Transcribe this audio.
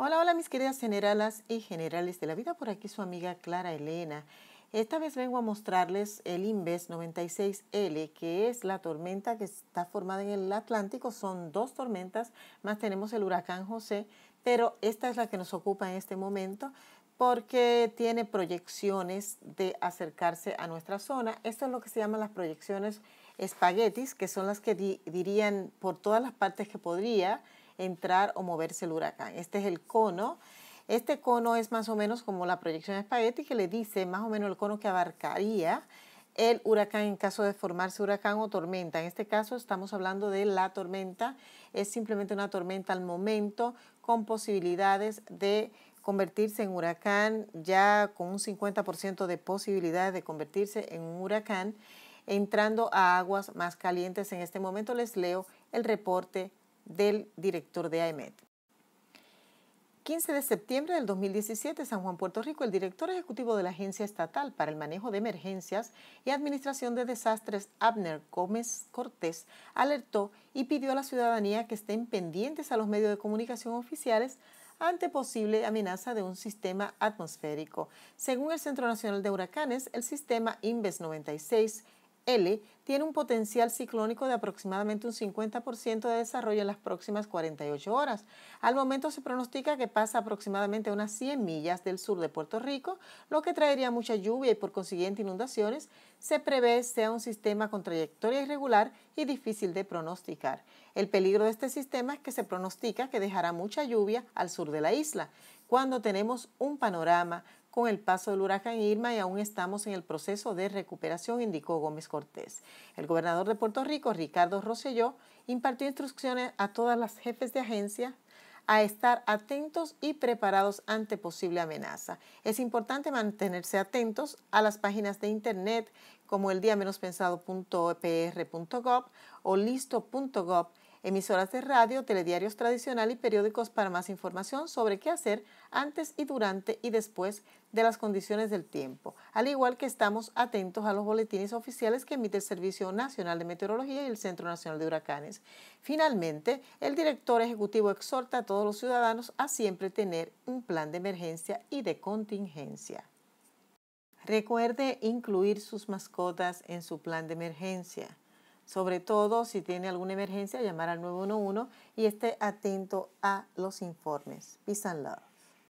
Hola, hola mis queridas generalas y generales de la vida, por aquí su amiga Clara Elena. Esta vez vengo a mostrarles el Inves 96L, que es la tormenta que está formada en el Atlántico. Son dos tormentas, más tenemos el huracán José, pero esta es la que nos ocupa en este momento porque tiene proyecciones de acercarse a nuestra zona. Esto es lo que se llaman las proyecciones espaguetis, que son las que dirían por todas las partes que podría entrar o moverse el huracán. Este es el cono. Este cono es más o menos como la proyección de espagueti que le dice más o menos el cono que abarcaría el huracán en caso de formarse huracán o tormenta. En este caso estamos hablando de la tormenta. Es simplemente una tormenta al momento con posibilidades de convertirse en huracán, ya con un 50% de posibilidades de convertirse en un huracán, entrando a aguas más calientes. En este momento les leo el reporte del director de AEMET. 15 de septiembre del 2017, San Juan, Puerto Rico, el director ejecutivo de la Agencia Estatal para el Manejo de Emergencias y Administración de Desastres, Abner Gómez Cortés, alertó y pidió a la ciudadanía que estén pendientes a los medios de comunicación oficiales ante posible amenaza de un sistema atmosférico. Según el Centro Nacional de Huracanes, el sistema INVES 96L tiene un potencial ciclónico de aproximadamente un 50% de desarrollo en las próximas 48 horas. Al momento se pronostica que pasa aproximadamente unas 100 millas del sur de Puerto Rico, lo que traería mucha lluvia y por consiguiente inundaciones. Se prevé sea un sistema con trayectoria irregular y difícil de pronosticar. El peligro de este sistema es que se pronostica que dejará mucha lluvia al sur de la isla. Cuando tenemos un panorama con el paso del huracán Irma y aún estamos en el proceso de recuperación, indicó Gómez Cortés. El gobernador de Puerto Rico, Ricardo Rosselló, impartió instrucciones a todas las jefes de agencia a estar atentos y preparados ante posible amenaza. Es importante mantenerse atentos a las páginas de internet como el e o listo.gov emisoras de radio, telediarios tradicional y periódicos para más información sobre qué hacer antes y durante y después de las condiciones del tiempo, al igual que estamos atentos a los boletines oficiales que emite el Servicio Nacional de Meteorología y el Centro Nacional de Huracanes. Finalmente, el director ejecutivo exhorta a todos los ciudadanos a siempre tener un plan de emergencia y de contingencia. Recuerde incluir sus mascotas en su plan de emergencia sobre todo si tiene alguna emergencia, llamar al 911 y esté atento a los informes. Pisa